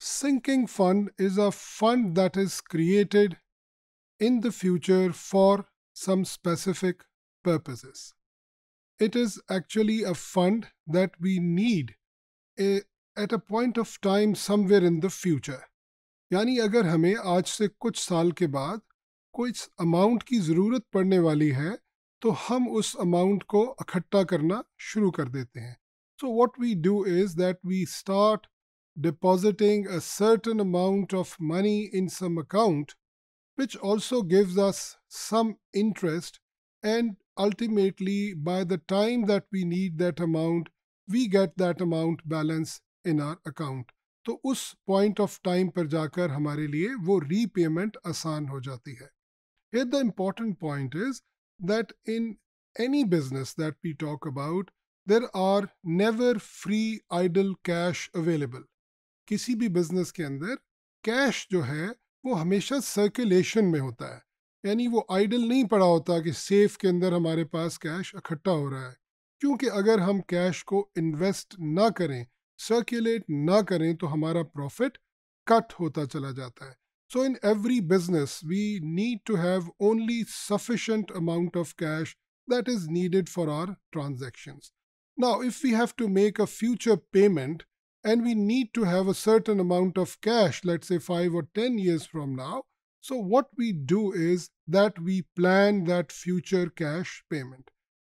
Sinking fund is a fund that is created in the future for some specific purposes. It is actually a fund that we need a, at a point of time somewhere in the future. Yani agar hame aaj se kuch saal ke baad कोई amount ki zarurat padne wali hai to hum us amount ko ikhatta karna shuru kar dete hain. So what we do is that we start depositing a certain amount of money in some account, which also gives us some interest. And ultimately, by the time that we need that amount, we get that amount balance in our account. तो उस point of time पर जाकर हमारे लिए वो repayment आसान हो जाती है Here the important point is that in any business that we talk about, there are never free idle cash available. किसी भी बिजनेस के अंदर कैश जो है वो हमेशा सर्कुलेशन में होता है यानी वो आइडल नहीं पड़ा होता कि सेफ के अंदर हमारे पास कैश इकट्ठा हो रहा है क्योंकि अगर हम कैश को इन्वेस्ट ना करें सर्कुलेट ना करें तो हमारा प्रॉफिट कट होता चला जाता है so in every business we need to have only sufficient amount of cash that is needed for our transactions now if we have to make a future payment and we need to have a certain amount of cash, let's say five or 10 years from now. So what we do is that we plan that future cash payment.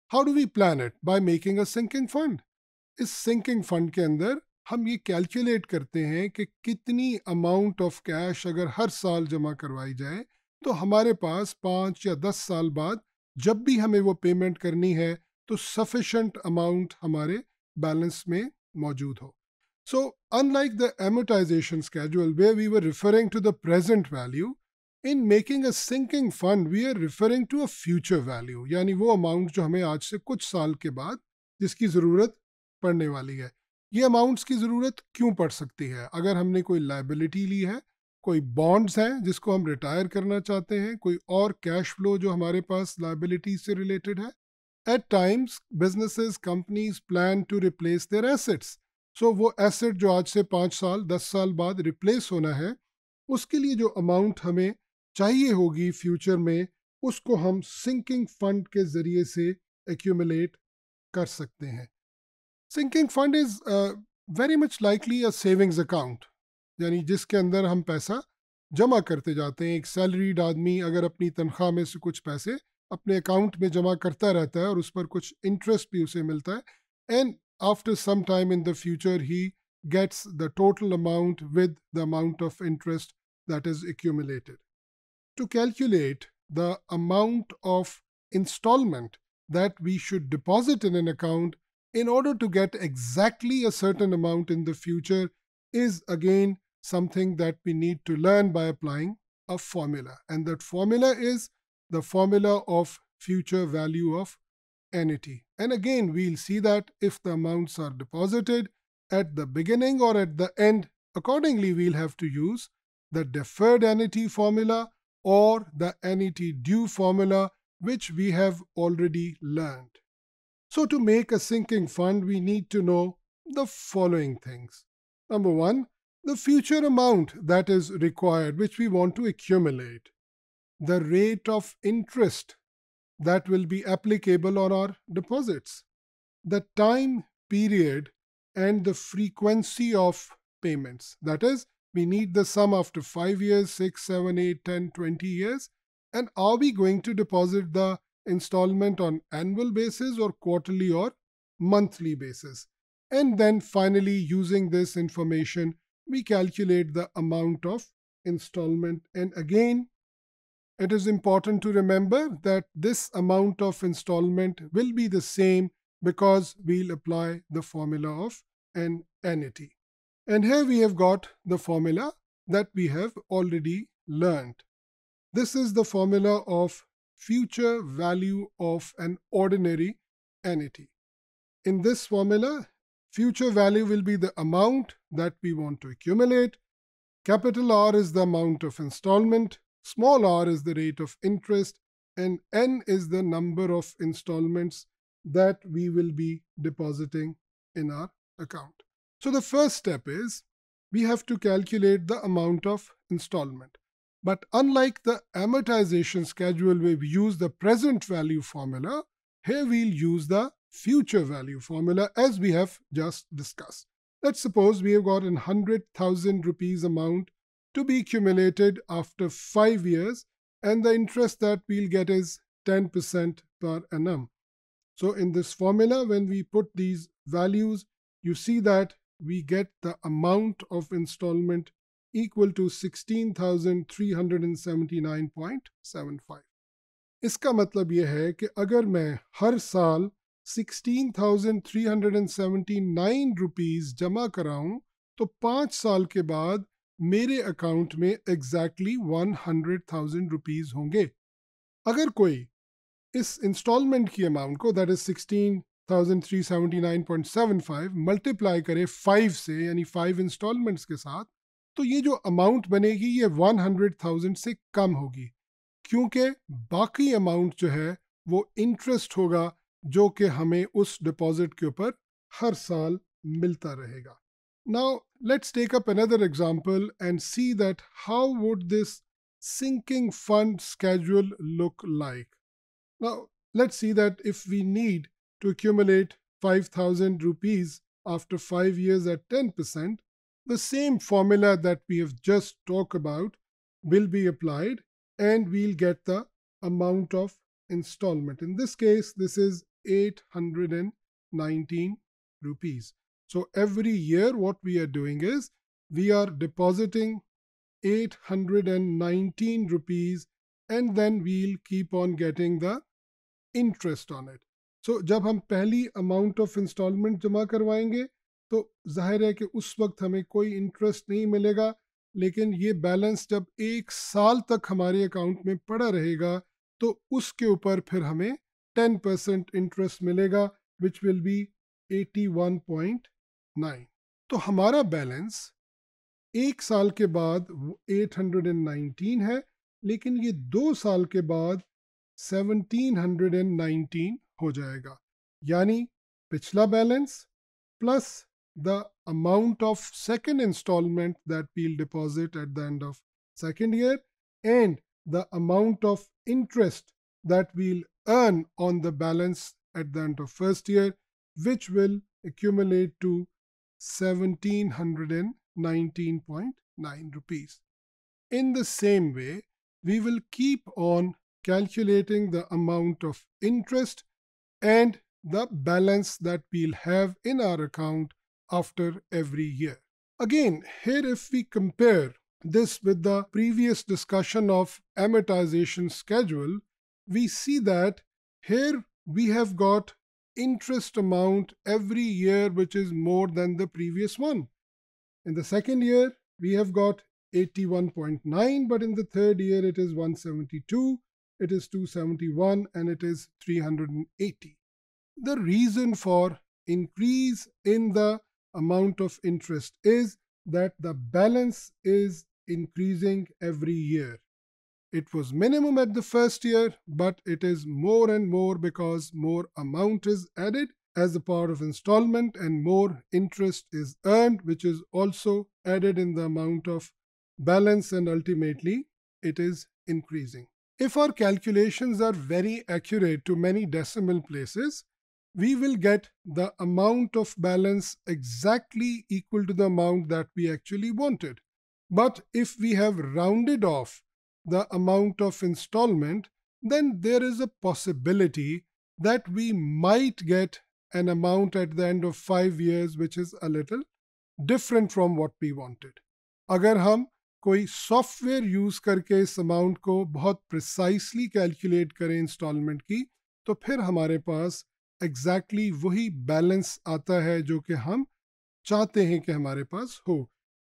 How do we plan it? By making a sinking fund. Is sinking fund ke andar hum ye calculate karte hain कि kitni amount of cash agar har saal jama karwai jaye to hamare paas 5 ya 10 saal baad jab bhi हमें wo payment karni hai to sufficient amount hamare balance mein maujood ho So unlike the amortization schedule where we were referring to the present value, in making a sinking fund we are referring to a future value यानी वो amount जो हमें आज से कुछ साल के बाद जिसकी ज़रूरत पड़ने वाली है ये अमाउंट्स की ज़रूरत क्यों पड़ सकती है अगर हमने कोई लाइबिलिटी ली है कोई बॉन्ड्स हैं जिसको हम रिटायर करना चाहते हैं कोई और कैश फ्लो जो हमारे पास लाइबिलिटी से रिलेटेड है at times businesses companies plan to replace their assets so वो एसेट जो आज से पाँच साल दस साल बाद रिप्लेस होना है उसके लिए जो अमाउंट हमें चाहिए होगी फ्यूचर में उसको हम सिंकिंग फंड के ज़रिए से एक्यूमुलेट कर सकते हैं sinking fund is very much likely a savings account यानी जिसके अंदर हम पैसा जमा करते जाते हैं एक सैलरीड आदमी अगर अपनी तनख्वाह में से कुछ पैसे अपने अकाउंट में जमा करता रहता है और उस पर कुछ इंटरेस्ट भी उसे मिलता है and after some time in the future, he gets the total amount with the amount of interest that is accumulated. To calculate the amount of installment that we should deposit in an account in order to get exactly a certain amount in the future is again something that we need to learn by applying a formula. And that formula is the formula of future value of annuity. And again, we'll see that if the amounts are deposited at the beginning or at the end, accordingly, we'll have to use the deferred annuity formula or the annuity due formula, which we have already learned. So to make a sinking fund, we need to know the following things. Number one, the future amount that is required, which we want to accumulate. The rate of interest that will be applicable on our deposits, the time period, and the frequency of payments. That is, we need the sum after 5 years, 6, 7, 8, 10, 20 years. And are we going to deposit the installment on annual basis or quarterly or monthly basis? And then finally, using this information, we calculate the amount of installment. And again, it is important to remember that this amount of installment will be the same because we'll apply the formula of an annuity. And here we have got the formula that we have already learned. This is the formula of future value of an ordinary annuity. In this formula, future value will be the amount that we want to accumulate, capital R is the amount of installment, small r is the rate of interest, and n is the number of installments that we will be depositing in our account. So the first step is we have to calculate the amount of installment. But unlike the amortization schedule where we use the present value formula, here we'll use the future value formula as we have just discussed. Let's suppose we have got an 100,000 rupees amount to be accumulated after five years, and the interest that we'll get is 10% per annum. So in this formula, when we put these values, you see that we get the amount of installment equal to 16,379.75. Iska matlab ye hai कि agar main har saal 16,379 rupees जमा कराऊं तो पाँच साल के बाद मेरे account में exactly one hundred thousand rupees होंगे अगर कोई इस इंस्टॉलमेंट की अमाउंट को that is sixteen thousand three seventy nine point seven five multiply करे फाइव से यानी फाइव इंस्टॉलमेंट्स के साथ तो ये जो अमाउंट बनेगी ये वन हंड्रेड थाउजेंड से कम होगी क्योंकि बाकी अमाउंट जो है वो इंटरेस्ट होगा जो कि हमें उस डिपॉजिट के ऊपर हर साल मिलता रहेगा Now, let's take up another example and see that how would this sinking fund schedule look like? Now, let's see that if we need to accumulate 5,000 rupees after 5 years at 10%, the same formula that we have just talked about will be applied and we'll get the amount of installment. In this case, this is 819 rupees. So every year what we are doing is we are depositing 819 rupees and then we'll keep on getting the interest on it. So जब हम पहली amount of instalment जमा करवाएंगे तो जाहिर है कि उस वक्त हमें कोई इंटरेस्ट नहीं मिलेगा लेकिन ये बैलेंस जब एक साल तक हमारे अकाउंट में पड़ा रहेगा तो उसके ऊपर फिर हमें टेन परसेंट इंटरेस्ट मिलेगा which will be eighty one point nine तो हमारा बैलेंस एक साल के बाद वो एट हंड्रेड एंड नाइनटीन है लेकिन ये दो साल के बाद सेवनटीन हंड्रेड एंड नाइनटीन हो जाएगा यानी पिछला balance plus the amount of second instalment that we'll deposit at the end of second year and the amount of interest that we'll earn on the balance at the end of first year which will accumulate to 1719.9 rupees. In the same way, we will keep on calculating the amount of interest and the balance that we'll have in our account after every year. Again, here if we compare this with the previous discussion of amortization schedule, we see that here we have got interest amount every year which is more than the previous one. In the second year, we have got 81.9, but in the third year it is 172, it is 271, and it is 380. The reason for increase in the amount of interest is that the balance is increasing every year. It was minimum at the first year, but it is more and more because more amount is added as a part of installment and more interest is earned, which is also added in the amount of balance and ultimately it is increasing. If our calculations are very accurate to many decimal places, we will get the amount of balance exactly equal to the amount that we actually wanted. But if we have rounded off the amount of installment, then there is a possibility that we might get an amount at the end of five years which is a little different from what we wanted. अगर हम कोई software use करके इस amount को बहुत प्रिसाइसली calculate करें instalment की तो फिर हमारे पास एग्जैक्टली exactly वही बैलेंस आता है जो कि हम चाहते हैं कि हमारे पास हो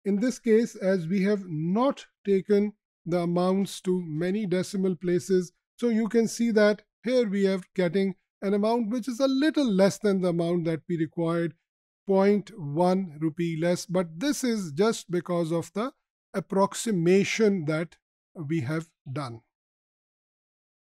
in this case as we have not taken the amounts to many decimal places. So you can see that here we are getting an amount which is a little less than the amount that we required, 0.1 rupee less. But this is just because of the approximation that we have done.